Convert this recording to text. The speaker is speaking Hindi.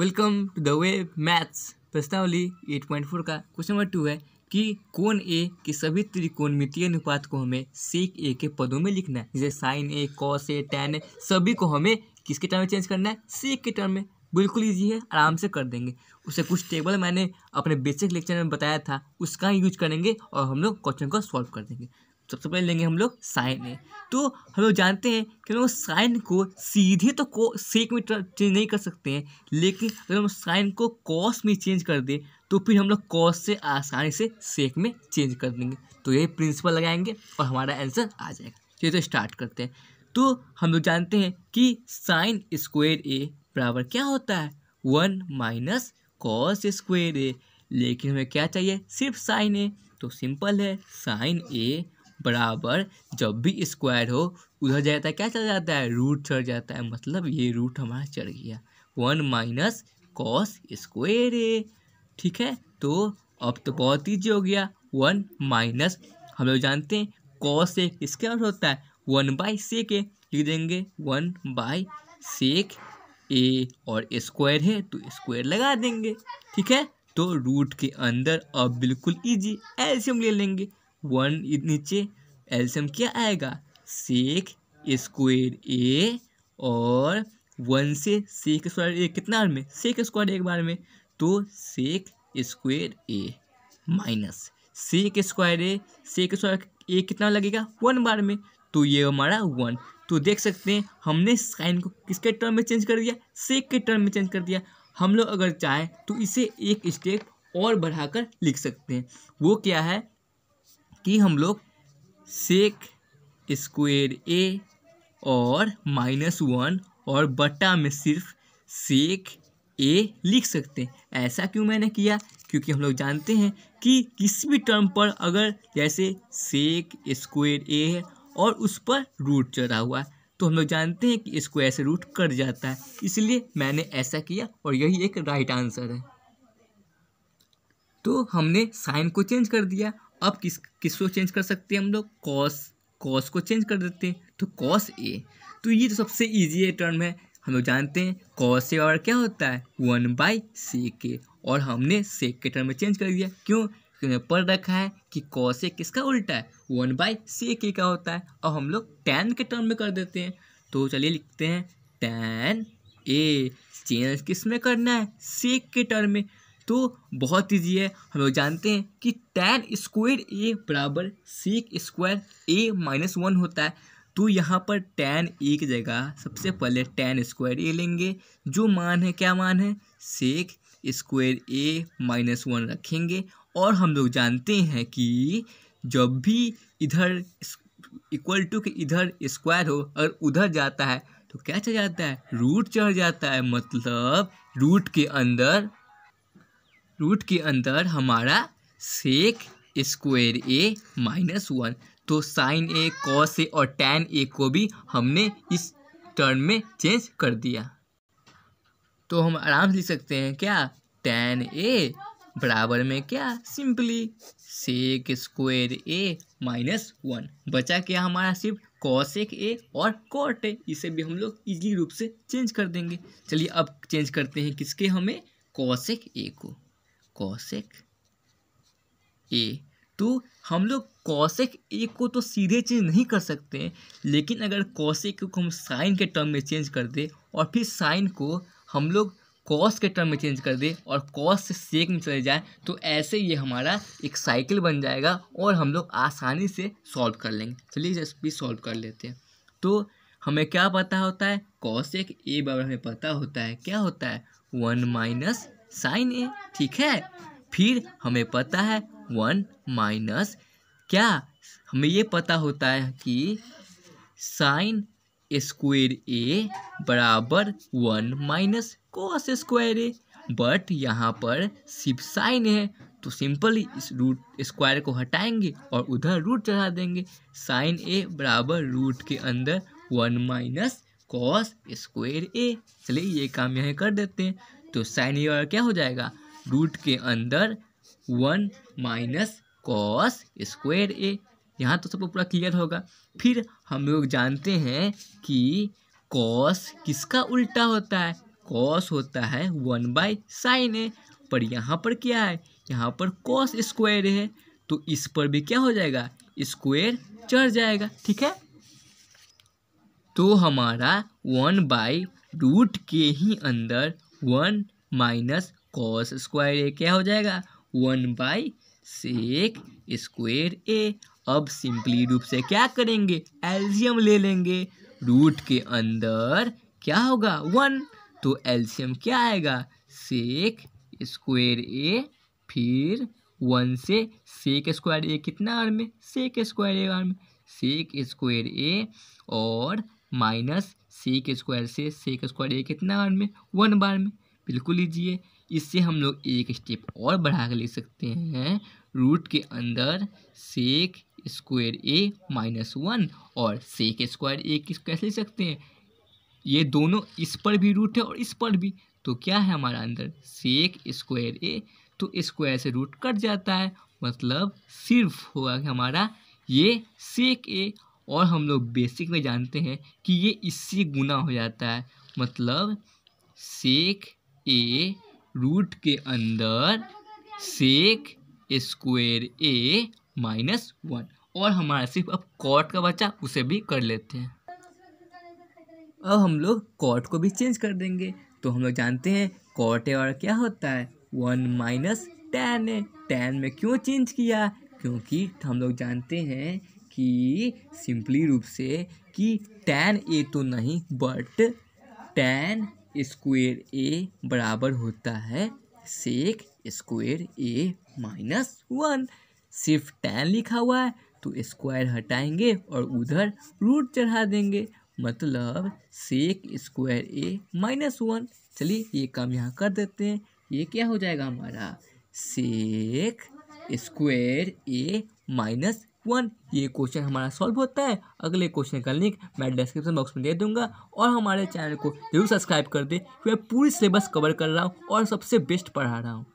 welcome to the way maths प्रश्नावली 8.4 का क्वेश्चन नंबर टू है कि कौन ए के सभी त्रिकोणमितीय अनुपात को हमें सेक ए के पदों में लिखना है जैसे sine A cos A tan A सभी को हमें किसके टर्म में चेंज करना है सेक के टर्म में बिल्कुल ईजी है आराम से कर देंगे उसे कुछ टेबल मैंने अपने बेसिक लेक्चर में बताया था उसका यूज करेंगे और हम लोग क्वेश्चन को सॉल्व कर देंगे सबसे पहले लेंगे हम लोग साइन ए तो हम लोग जानते हैं कि हम लोग साइन को सीधे तो को सेक में चेंज नहीं कर सकते हैं लेकिन अगर हम साइन को कॉस में चेंज कर दें तो फिर हम लोग कॉस से आसानी से सेक में चेंज कर देंगे तो यही प्रिंसिपल लगाएंगे और हमारा आंसर आ जाएगा चलिए तो स्टार्ट करते हैं तो हम लोग जानते हैं कि साइन स्क्वेयर ए बराबर क्या होता है one minus cos square A लेकिन हमें क्या चाहिए सिर्फ साइन ए तो सिंपल है साइन ए बराबर जब भी स्क्वायर हो उधर जाता है क्या चला जाता है रूट चढ़ जाता है मतलब ये रूट हमारा चढ़ गया one minus cos square A ठीक है तो अब तो बहुत ईजी हो गया वन माइनस हम लोग जानते हैं कॉस एक इसके अर्थ होता है वन बाई सेक ए लिख देंगे वन बाई सेक ए और स्क्वायर है तो स्क्वायर लगा देंगे ठीक है तो रूट के अंदर अब बिल्कुल इजी हम ले लेंगे वन नीचे एल्सियम क्या आएगा सेक स्क्वायर ए और वन से सेक स्क्वायर ए कितना बार में सेक स्क्वायर एक बार में तो sec square A minus sec square A sec square A कितना लगेगा वन बार में तो ये हमारा वन तो देख सकते हैं हमने साइन को किसके टर्म में चेंज कर दिया सेक के टर्म में चेंज कर दिया हम लोग अगर चाहें तो इसे एक स्टेप और बढ़ाकर लिख सकते हैं वो क्या है कि हम लोग सेक स्क्वेर ए और माइनस वन और बट्टा में सिर्फ सेक ए लिख सकते हैं ऐसा क्यों मैंने किया क्योंकि हम लोग जानते हैं कि किसी भी टर्म पर अगर जैसे सेक स्क्वेर ए है और उस पर रूट चढ़ा हुआ है तो हम लोग जानते हैं कि इसको ऐसे रूट कट जाता है इसलिए मैंने ऐसा किया और यही एक राइट आंसर है तो हमने साइन को चेंज कर दिया अब किस किस को चेंज कर सकते हैं हम लोग कॉस कॉस को चेंज कर देते हैं तो कॉस ए तो ये तो सबसे ईजी टर्म है हम लोग जानते हैं कॉस ए और क्या होता है वन बाई सेक ए और हमने सेक के टर्म में चेंज कर दिया क्यों क्योंकि पढ़ रखा है कि कॉस ए किसका उल्टा है वन बाई सेक ए का होता है और हम लोग टेन के टर्म में कर देते हैं तो चलिए लिखते हैं टेन ए चेंज किस में करना है सेक के टर्म में तो बहुत ईजी है हम लोग जानते हैं कि टेन स्क्वायर ए बराबर sec square A minus one होता है तो यहाँ पर टेन ए की जगह सबसे पहले टेन स्क्वायर ए लेंगे जो मान है क्या मान है sec square A minus one रखेंगे और हम लोग जानते हैं कि जब भी इधर इक्वल टू के इधर स्क्वायर हो अगर उधर जाता है तो क्या चढ़ जाता है रूट चढ़ जाता है मतलब रूट के अंदर रूट के अंदर हमारा sec square A minus one तो साइन ए कॉस ए और टेन ए को भी हमने इस टर्म में चेंज कर दिया तो हम आराम से लिख सकते हैं क्या टेन ए बराबर में क्या simply sec square A minus one बचा क्या हमारा सिर्फ एक ए और कॉट ए इसे भी हम लोग इजी रूप से चेंज कर देंगे चलिए अब चेंज करते हैं किसके हमें एक ए को कौशिक ए तो हम लोग कौशिक ए को तो सीधे चेंज नहीं कर सकते लेकिन अगर कौशिक को हम साइन के टर्म में चेंज कर दे और फिर साइन को हम लोग कॉस के टर्म में चेंज कर दे और कॉस से सेक में चले जाए तो ऐसे ये हमारा एक साइकिल बन जाएगा और हम लोग आसानी से सॉल्व कर लेंगे चलिए इस भी सॉल्व कर लेते हैं तो हमें क्या पता होता है कॉस एक ए बराबर हमें पता होता है क्या होता है वन माइनस साइन ए ठीक है फिर हमें पता है वन माइनस क्या हमें ये पता होता है कि साइन स्क्वेर ए बराबर one minus cos square A but यहाँ पर सिर्फ साइन है तो सिंपली इस रूट स्क्वायर को हटाएंगे और उधर रूट चढ़ा देंगे साइन ए बराबर रूट के अंदर one minus cos square A चलिए ये काम यहाँ कर देते हैं तो साइन ये क्या हो जाएगा रूट के अंदर one minus cos square A यहाँ तो सबको पूरा क्लियर होगा फिर हम लोग जानते हैं कि कॉस किसका उल्टा होता है कॉस होता है वन बाई साइन ए पर यहाँ पर क्या है यहाँ पर कॉस स्क्वायर है तो इस पर भी क्या हो जाएगा स्क्वायर चढ़ जाएगा ठीक है तो हमारा वन बाई रूट के ही अंदर one minus cos square A क्या हो जाएगा one by sec square A अब सिंपली रूप से क्या करेंगे एल्शियम ले लेंगे रूट के अंदर क्या होगा वन तो एल्शियम क्या आएगा सेक स्क्वेयर ए फिर वन से सेक स्क्वायर ए कितना आर में सेक स्क्वायर ए आर में सेक स्क्वायर ए और माइनस सी के स्क्वायर से सी का स्क्वायर ए कितना बार में वन बार में बिल्कुल लीजिए इससे हम लोग एक स्टेप और बढ़ा कर ले सकते हैं रूट के अंदर sec square A minus one और सेक स्क्वायर ए किस कैसे ले सकते हैं ये दोनों इस पर भी रूट है और इस पर भी तो क्या है हमारा अंदर सेक स्क्वायर ए तो स्क्वायर से रूट कट जाता है मतलब सिर्फ होगा हमारा ये सेक ए और हम लोग बेसिक में जानते हैं कि ये इससे गुना हो जाता है मतलब सेक ए रूट के अंदर sec square A minus one और हमारा सिर्फ अब कॉट का बचा उसे भी कर लेते हैं अब हम लोग कॉट को भी चेंज कर देंगे तो हम लोग जानते हैं कॉट ए और क्या होता है वन माइनस टेन है टेन में क्यों चेंज किया क्योंकि हम लोग जानते हैं कि सिंपली रूप से कि टेन ए तो नहीं बट टैन स्क्वेयर ए बराबर होता है sec square A minus one सिर्फ टैन लिखा हुआ है तो स्क्वायर हटाएंगे और उधर रूट चढ़ा देंगे मतलब sec square A minus one चलिए ये काम यहाँ कर देते हैं ये क्या हो जाएगा हमारा sec square A minus one ये क्वेश्चन हमारा सॉल्व होता है अगले क्वेश्चन का लिंक मैं डिस्क्रिप्शन बॉक्स में दे दूंगा और हमारे चैनल को जरूर सब्सक्राइब कर दे मैं पूरी सिलेबस कवर कर रहा हूँ और सबसे बेस्ट पढ़ा रहा हूँ